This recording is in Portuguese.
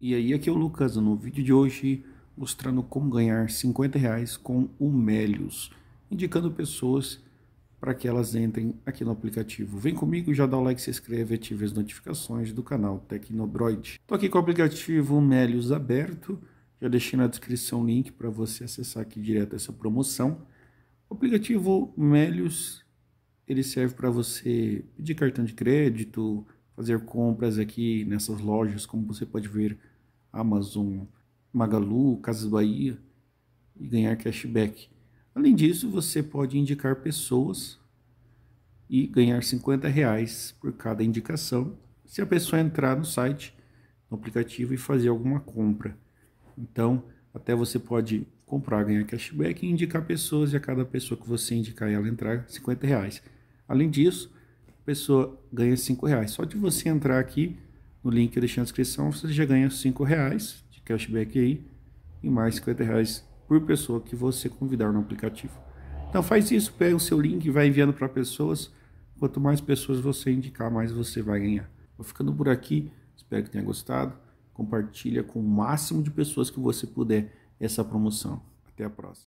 E aí aqui é o Lucas no vídeo de hoje mostrando como ganhar 50 reais com o Melius indicando pessoas para que elas entrem aqui no aplicativo. Vem comigo, já dá o like, se inscreve, ative as notificações do canal Tecnobroid. Estou aqui com o aplicativo Melius aberto, já deixei na descrição o link para você acessar aqui direto essa promoção. O aplicativo Melius ele serve para você pedir cartão de crédito, fazer compras aqui nessas lojas, como você pode ver, Amazon, Magalu, Casas Bahia, e ganhar cashback. Além disso, você pode indicar pessoas e ganhar 50 reais por cada indicação se a pessoa entrar no site, no aplicativo e fazer alguma compra. Então, até você pode comprar, ganhar cashback e indicar pessoas e a cada pessoa que você indicar ela entrar 50 reais. Além disso, a pessoa ganha 5 reais. Só de você entrar aqui no link que eu deixei na descrição, você já ganha 5 reais de cashback aí e mais 50 reais por pessoa que você convidar no aplicativo. Então faz isso, pega o seu link e vai enviando para pessoas. Quanto mais pessoas você indicar, mais você vai ganhar. Vou ficando por aqui, espero que tenha gostado. Compartilha com o máximo de pessoas que você puder essa promoção. Até a próxima.